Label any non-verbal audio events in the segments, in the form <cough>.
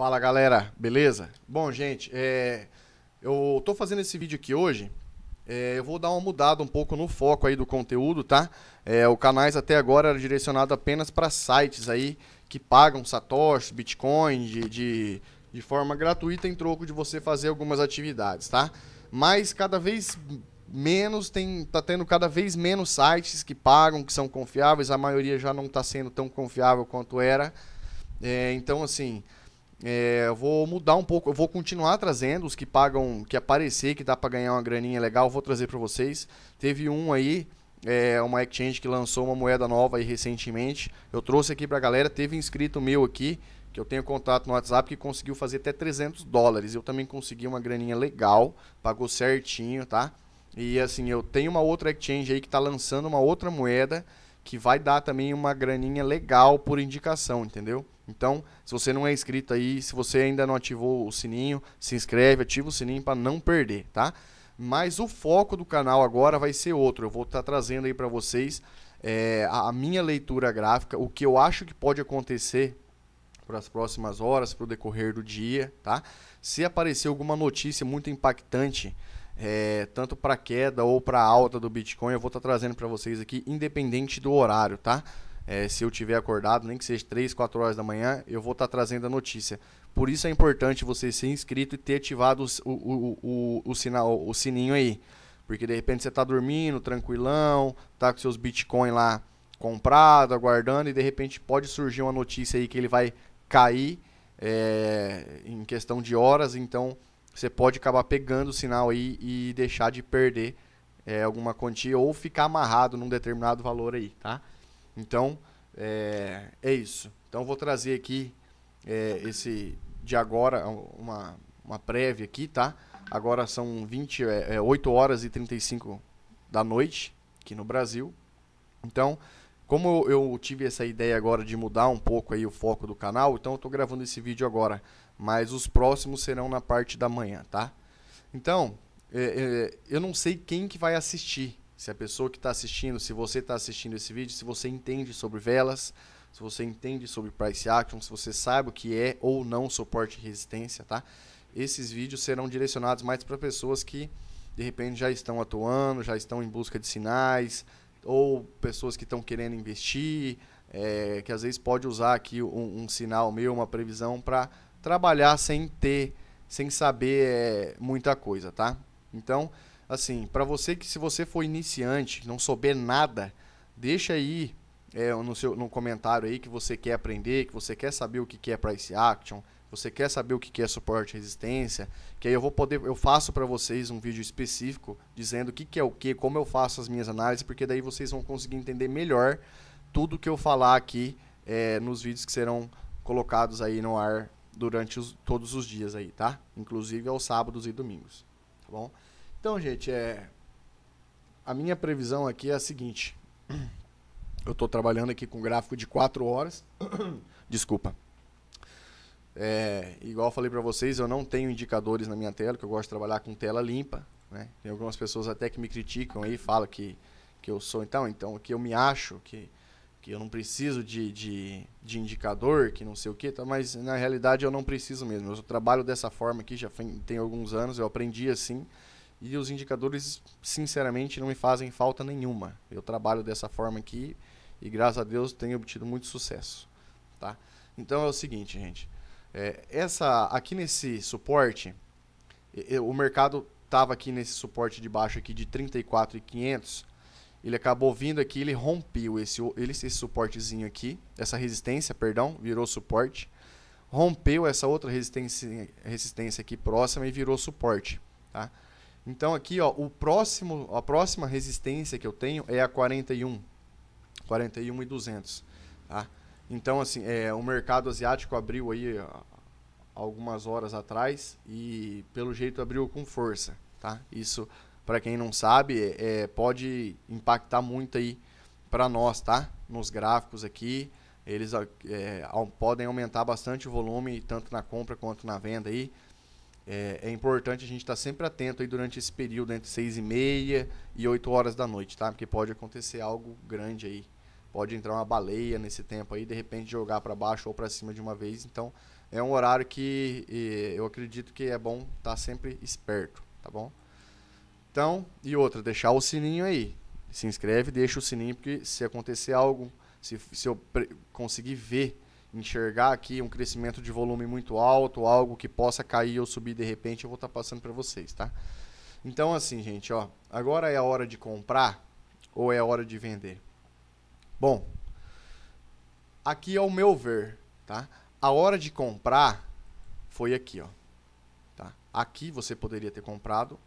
Fala galera, beleza? Bom, gente, é... eu tô fazendo esse vídeo aqui hoje. É... eu vou dar uma mudada um pouco no foco aí do conteúdo, tá? É... o canais até agora era direcionado apenas para sites aí que pagam satoshis, bitcoin de, de, de forma gratuita em troco de você fazer algumas atividades, tá? Mas cada vez menos tem tá tendo cada vez menos sites que pagam, que são confiáveis. A maioria já não está sendo tão confiável quanto era. É, então, assim, é, eu vou mudar um pouco, eu vou continuar trazendo os que pagam, que aparecer, que dá para ganhar uma graninha legal, vou trazer para vocês. Teve um aí, é, uma exchange que lançou uma moeda nova aí recentemente. Eu trouxe aqui para a galera, teve inscrito meu aqui, que eu tenho contato no WhatsApp, que conseguiu fazer até 300 dólares. Eu também consegui uma graninha legal, pagou certinho, tá? E assim, eu tenho uma outra exchange aí que está lançando uma outra moeda que vai dar também uma graninha legal por indicação, entendeu? Então, se você não é inscrito aí, se você ainda não ativou o sininho, se inscreve, ativa o sininho para não perder, tá? Mas o foco do canal agora vai ser outro. Eu vou estar tá trazendo aí para vocês é, a minha leitura gráfica, o que eu acho que pode acontecer para as próximas horas, para o decorrer do dia, tá? Se aparecer alguma notícia muito impactante, é, tanto para queda ou para alta do Bitcoin, eu vou estar tá trazendo para vocês aqui, independente do horário, tá? É, se eu tiver acordado, nem que seja 3, 4 horas da manhã, eu vou estar tá trazendo a notícia. Por isso é importante você ser inscrito e ter ativado o, o, o, o sinal, o sininho aí. Porque de repente você está dormindo, tranquilão, tá com seus Bitcoin lá comprado, aguardando, e de repente pode surgir uma notícia aí que ele vai cair é, em questão de horas, então você pode acabar pegando o sinal aí e deixar de perder é, alguma quantia ou ficar amarrado num determinado valor aí, tá? Então, é, é isso. Então, vou trazer aqui é, esse de agora, uma, uma prévia aqui, tá? Agora são 20, é, 8 é, horas e 35 da noite aqui no Brasil. Então, como eu, eu tive essa ideia agora de mudar um pouco aí o foco do canal, então eu estou gravando esse vídeo agora, mas os próximos serão na parte da manhã, tá? Então, é, é, eu não sei quem que vai assistir, se a pessoa que está assistindo, se você está assistindo esse vídeo, se você entende sobre velas, se você entende sobre price action, se você sabe o que é ou não suporte e resistência, tá? Esses vídeos serão direcionados mais para pessoas que de repente já estão atuando, já estão em busca de sinais, ou pessoas que estão querendo investir, é, que às vezes pode usar aqui um, um sinal meu, uma previsão para trabalhar sem ter, sem saber é, muita coisa, tá? Então, assim, para você que se você for iniciante, não souber nada, deixa aí é, no, seu, no comentário aí que você quer aprender, que você quer saber o que, que é price action, você quer saber o que, que é suporte e resistência, que aí eu vou poder, eu faço para vocês um vídeo específico dizendo o que, que é o que, como eu faço as minhas análises, porque daí vocês vão conseguir entender melhor tudo que eu falar aqui é, nos vídeos que serão colocados aí no ar durante os, todos os dias aí, tá? Inclusive aos sábados e domingos, tá bom? Então, gente, é a minha previsão aqui é a seguinte. Eu estou trabalhando aqui com um gráfico de 4 horas. <coughs> Desculpa. É, igual eu falei para vocês, eu não tenho indicadores na minha tela, que eu gosto de trabalhar com tela limpa. Né? Tem algumas pessoas até que me criticam aí, falam que, que eu sou então, então que eu me acho, que, que eu não preciso de, de, de indicador, que não sei o que, tá? mas na realidade eu não preciso mesmo. Eu trabalho dessa forma aqui, já tem alguns anos, eu aprendi assim. E os indicadores, sinceramente, não me fazem falta nenhuma. Eu trabalho dessa forma aqui e, graças a Deus, tenho obtido muito sucesso. Tá? Então é o seguinte, gente. É, essa aqui nesse suporte, eu, o mercado estava aqui nesse suporte de baixo aqui de 34,500. Ele acabou vindo aqui, ele rompeu esse, ele, esse suportezinho aqui, essa resistência, perdão, virou suporte. Rompeu essa outra resistência, resistência aqui próxima e virou suporte. Tá? Então aqui, ó, o próximo, a próxima resistência que eu tenho é a 41. 41 e 200, tá? Então assim, é, o mercado asiático abriu aí algumas horas atrás e pelo jeito abriu com força, tá? Isso para quem não sabe, é, é, pode impactar muito aí para nós, tá? Nos gráficos aqui, eles é, podem aumentar bastante o volume tanto na compra quanto na venda aí é, é, importante a gente estar tá sempre atento aí durante esse período entre 6 e meia e 8 horas da noite, tá? Porque pode acontecer algo grande aí. Pode entrar uma baleia nesse tempo aí, de repente jogar para baixo ou para cima de uma vez. Então, é um horário que e, eu acredito que é bom estar tá sempre esperto, tá bom? Então, e outra, deixar o sininho aí. Se inscreve, deixa o sininho, porque se acontecer algo, se, se eu conseguir ver enxergar aqui um crescimento de volume muito alto, algo que possa cair ou subir de repente, eu vou estar tá passando para vocês, tá? Então, assim, gente, ó, agora é a hora de comprar ou é a hora de vender? Bom, aqui é o meu ver, tá? A hora de comprar foi aqui, ó. Tá? Aqui você poderia ter comprado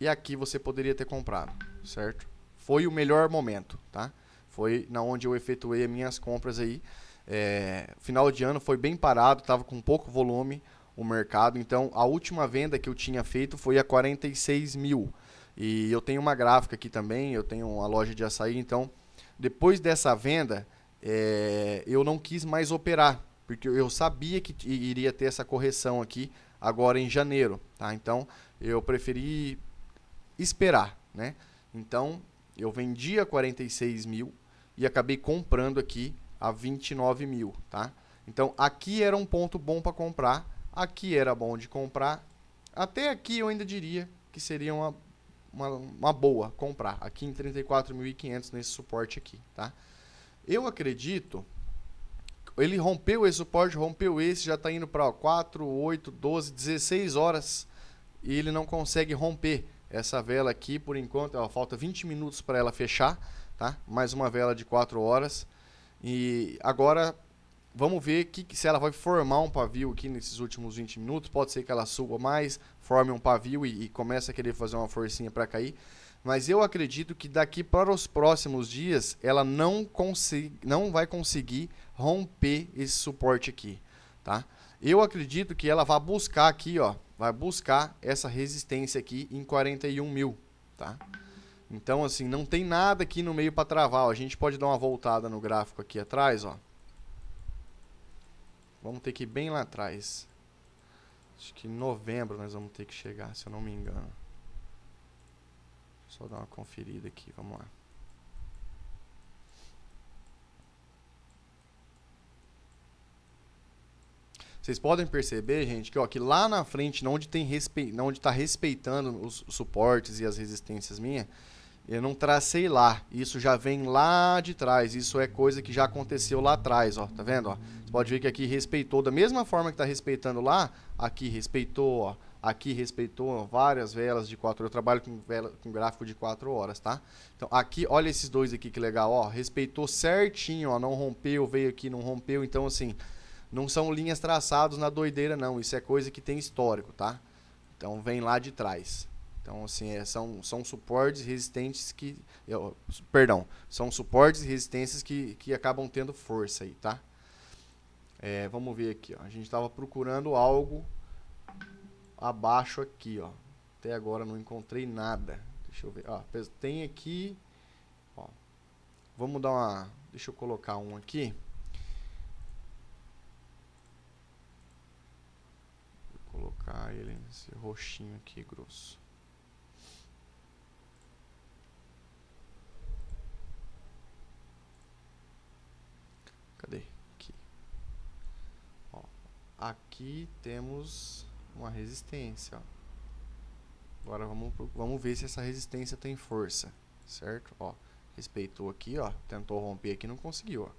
e aqui você poderia ter comprado, certo? Foi o melhor momento, tá? Foi na onde eu efetuei minhas compras aí é, final de ano foi bem parado, estava com pouco volume o mercado. Então, a última venda que eu tinha feito foi a 46 mil. E eu tenho uma gráfica aqui também, eu tenho uma loja de açaí. Então, depois dessa venda, é, eu não quis mais operar, porque eu sabia que iria ter essa correção aqui agora em janeiro. Tá? Então, eu preferi esperar. Né? Então, eu vendi a 46 mil e acabei comprando aqui a 29 mil, tá? Então aqui era um ponto bom para comprar, aqui era bom de comprar, até aqui eu ainda diria que seria uma, uma, uma boa comprar, aqui em 34.500 nesse suporte aqui, tá? Eu acredito, ele rompeu esse suporte, rompeu esse, já está indo para 4, 8, 12, 16 horas e ele não consegue romper essa vela aqui por enquanto, ó, falta 20 minutos para ela fechar, tá? Mais uma vela de 4 horas e agora vamos ver que, se ela vai formar um pavio aqui nesses últimos 20 minutos. Pode ser que ela suba mais, forme um pavio e, e comece a querer fazer uma forcinha para cair. Mas eu acredito que daqui para os próximos dias ela não, não vai conseguir romper esse suporte aqui, tá? Eu acredito que ela vai buscar aqui, ó, vai buscar essa resistência aqui em 41 mil, tá? Então, assim, não tem nada aqui no meio para travar. Ó. A gente pode dar uma voltada no gráfico aqui atrás, ó. Vamos ter que ir bem lá atrás. Acho que em novembro nós vamos ter que chegar, se eu não me engano. Só dar uma conferida aqui, vamos lá. Vocês podem perceber, gente, que, ó, que lá na frente, onde está respe... onde tá respeitando os suportes e as resistências minhas, eu não tracei lá. Isso já vem lá de trás. Isso é coisa que já aconteceu lá atrás, ó. Tá vendo, ó? Você pode ver que aqui respeitou da mesma forma que tá respeitando lá. Aqui respeitou, ó. Aqui respeitou várias velas de 4 Eu trabalho com, vela, com gráfico de 4 horas, tá? Então aqui, olha esses dois aqui que legal, ó. Respeitou certinho, ó. Não rompeu, veio aqui, não rompeu. Então, assim, não são linhas traçadas na doideira, não. Isso é coisa que tem histórico, tá? Então vem lá de trás. Então, assim, é, são, são suportes resistentes que. Eu, perdão, são suportes e resistências que, que acabam tendo força aí, tá? É, vamos ver aqui, ó. A gente estava procurando algo abaixo aqui, ó. Até agora não encontrei nada. Deixa eu ver. Ó, tem aqui. Ó. Vamos dar uma. Deixa eu colocar um aqui. Vou colocar ele nesse roxinho aqui grosso. Cadê? Aqui. Ó, aqui temos uma resistência. Ó. Agora vamos, vamos ver se essa resistência tem força, certo? Ó, respeitou aqui, ó, tentou romper aqui, não conseguiu, ó.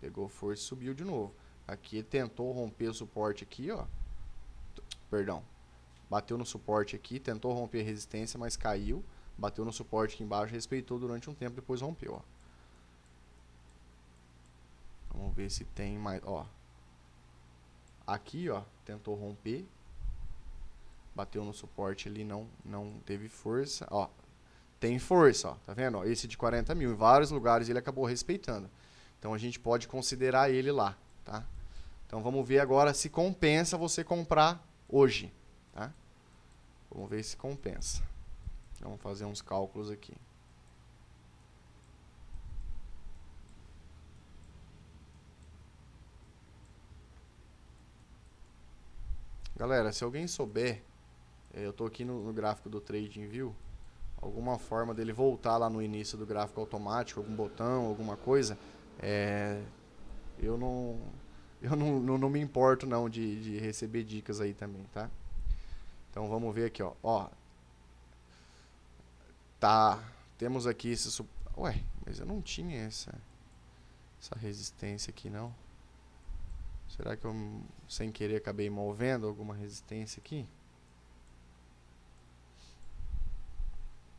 Pegou força e subiu de novo. Aqui tentou romper o suporte aqui, ó. Perdão. Bateu no suporte aqui, tentou romper a resistência, mas caiu. Bateu no suporte aqui embaixo, respeitou durante um tempo, depois rompeu, ó. Vamos ver se tem mais, ó. Aqui, ó, tentou romper. Bateu no suporte ali, não, não teve força, ó. Tem força, ó, tá vendo? Ó, esse de 40 mil, em vários lugares ele acabou respeitando. Então a gente pode considerar ele lá, tá? Então vamos ver agora se compensa você comprar hoje, tá? Vamos ver se compensa. Vamos fazer uns cálculos aqui. Galera, se alguém souber, eh, eu estou aqui no, no, gráfico do Trading View, alguma forma dele voltar lá no início do gráfico automático, algum botão, alguma coisa, é, eu não <laughs> eu não, não, não, me importo não de, de receber dicas aí também, tá? Então vamos ver aqui, ó. ó tá, temos aqui esse... Ué, mas eu não tinha essa, essa resistência aqui não. Será que eu, sem querer, acabei movendo alguma resistência aqui?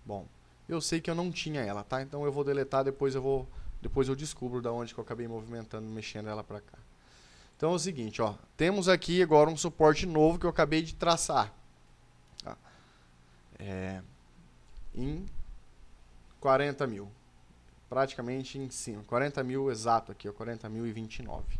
Bom, eu sei que eu não tinha ela, tá? Então eu vou deletar, depois eu vou, depois eu descubro da onde que eu acabei movimentando, mexendo ela para cá. Então é o seguinte, ó, temos aqui agora um suporte novo que eu acabei de traçar. Tá? É, em 40 mil, praticamente em cima, 40 mil exato aqui, ó, 40 mil e 29.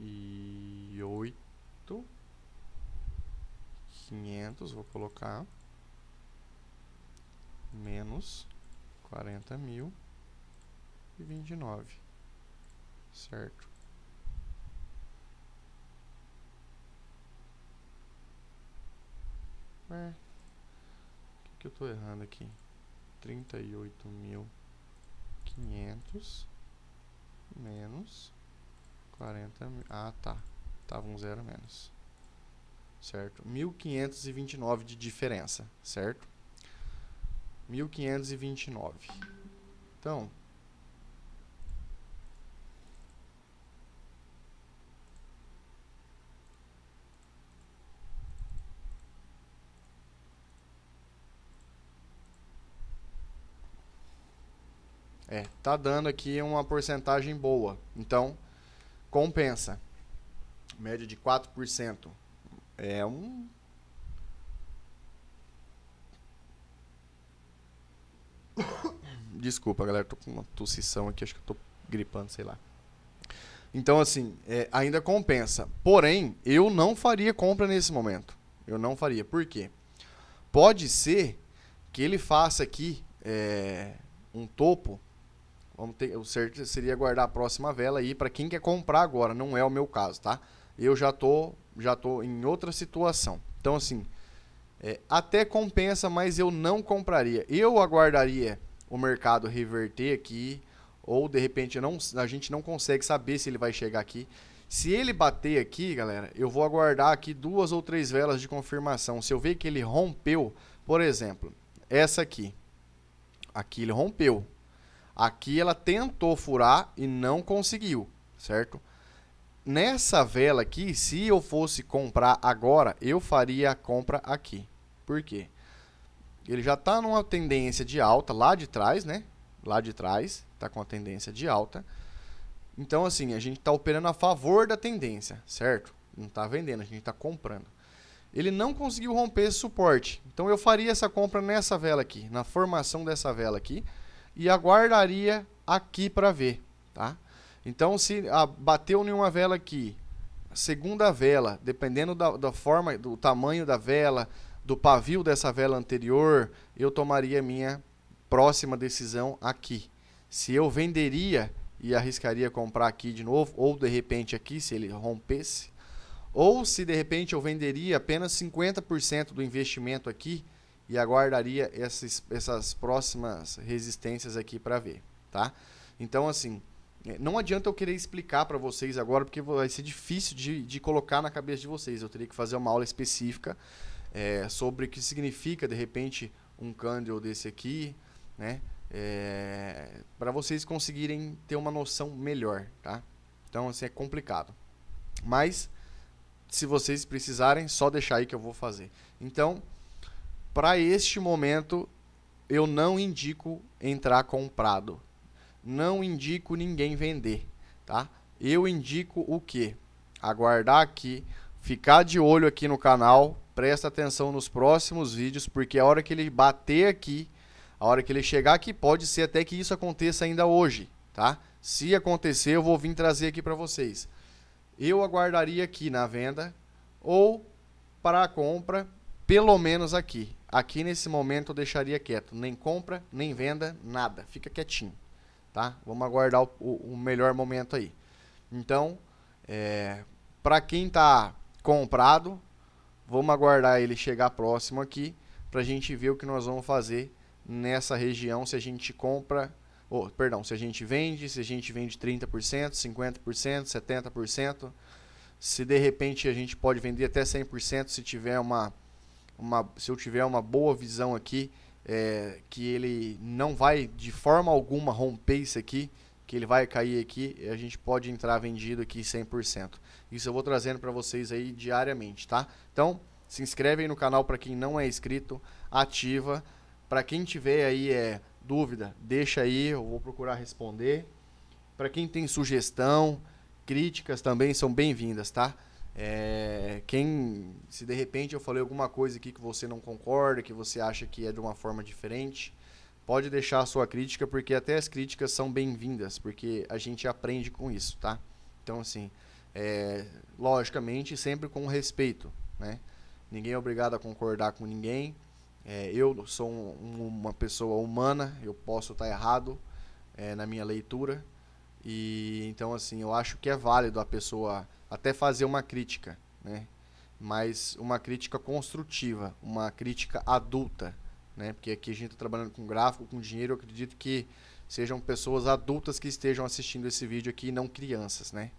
e oito quinhentos vou colocar menos quarenta mil e vinte e nove certo Ué, que, eu tô errando aqui? trinta e oito mil quinhentos menos 40 mil. Ah, tá. Tava um zero menos. Certo? 1529 de diferença, certo? 1529. Então, É, tá dando aqui uma porcentagem boa. Então, compensa. Média de 4%. É um. <coughs> Desculpa, galera, tô com uma tossição aqui, acho que eu tô gripando, sei lá. Então, assim, é, ainda compensa. Porém, eu não faria compra nesse momento. Eu não faria. Por quê? Pode ser que ele faça aqui é, um topo Vamos ter, o certo seria guardar a próxima vela aí para quem quer comprar agora, não é o meu caso, tá? Eu já tô, já tô em outra situação. Então assim, é, até compensa, mas eu não compraria. Eu aguardaria o mercado reverter aqui ou de repente não, a gente não consegue saber se ele vai chegar aqui. Se ele bater aqui, galera, eu vou aguardar aqui duas ou três velas de confirmação. Se eu ver que ele rompeu, por exemplo, essa aqui. Aqui ele rompeu, Aqui ela tentou furar e não conseguiu, certo? Nessa vela aqui, se eu fosse comprar agora, eu faria a compra aqui. Por quê? Ele já está numa tendência de alta lá de trás, né? Lá de trás, está com a tendência de alta. Então, assim, a gente está operando a favor da tendência, certo? Não está vendendo, a gente está comprando. Ele não conseguiu romper esse suporte. Então, eu faria essa compra nessa vela aqui, na formação dessa vela aqui e aguardaria aqui para ver, tá? Então, se ah, bateu em uma vela aqui, segunda vela, dependendo da, da, forma, do tamanho da vela, do pavio dessa vela anterior, eu tomaria minha próxima decisão aqui. Se eu venderia e arriscaria comprar aqui de novo, ou de repente aqui, se ele rompesse, ou se de repente eu venderia apenas 50% do investimento aqui, e aguardaria essas, essas próximas resistências aqui para ver, tá? Então, assim, é, não adianta eu querer explicar para vocês agora, porque vai ser difícil de, de colocar na cabeça de vocês. Eu teria que fazer uma aula específica é, sobre o que significa, de repente, um candle desse aqui, né? É, para vocês conseguirem ter uma noção melhor, tá? Então, assim, é complicado. Mas, se vocês precisarem, só deixar aí que eu vou fazer. Então, para este momento, eu não indico entrar comprado. Não indico ninguém vender, tá? Eu indico o que? Aguardar aqui, ficar de olho aqui no canal, presta atenção nos próximos vídeos, porque a hora que ele bater aqui, a hora que ele chegar aqui, pode ser até que isso aconteça ainda hoje, tá? Se acontecer, eu vou vir trazer aqui para vocês. Eu aguardaria aqui na venda ou para a compra, pelo menos aqui, Aqui nesse momento eu deixaria quieto, nem compra, nem venda, nada, fica quietinho, tá? Vamos aguardar o, o melhor momento aí. Então, é, para quem está comprado, vamos aguardar ele chegar próximo aqui para a gente ver o que nós vamos fazer nessa região, se a gente compra, ou perdão, se a gente vende, se a gente vende 30%, 50%, 70%, se de repente a gente pode vender até 100% se tiver uma uma, se eu tiver uma boa visão aqui, é, que ele não vai de forma alguma romper isso aqui, que ele vai cair aqui, a gente pode entrar vendido aqui 100%. Isso eu vou trazendo para vocês aí diariamente, tá? Então, se inscreve aí no canal para quem não é inscrito, ativa. Para quem tiver aí é, dúvida, deixa aí, eu vou procurar responder. Para quem tem sugestão, críticas também são bem-vindas, tá? É, quem, se de repente eu falei alguma coisa aqui que você não concorda, que você acha que é de uma forma diferente, pode deixar a sua crítica, porque até as críticas são bem-vindas, porque a gente aprende com isso, tá? Então, assim, é, logicamente, sempre com respeito, né? Ninguém é obrigado a concordar com ninguém. É, eu sou um, uma pessoa humana, eu posso estar errado é, na minha leitura. E então, assim, eu acho que é válido a pessoa até fazer uma crítica, né? mas uma crítica construtiva, uma crítica adulta, né? porque aqui a gente está trabalhando com gráfico, com dinheiro, eu acredito que sejam pessoas adultas que estejam assistindo esse vídeo aqui não crianças, né?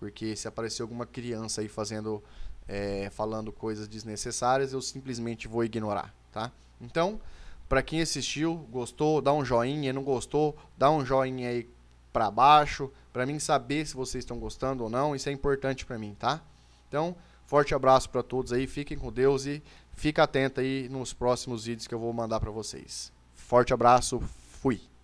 Porque se aparecer alguma criança aí fazendo, é, falando coisas desnecessárias, eu simplesmente vou ignorar, tá? Então, para quem assistiu, gostou, dá um joinha, não gostou, dá um joinha aí para baixo, para mim saber se vocês estão gostando ou não. Isso é importante para mim, tá? Então, forte abraço para todos aí. Fiquem com Deus e fica atento aí nos próximos vídeos que eu vou mandar para vocês. Forte abraço. Fui.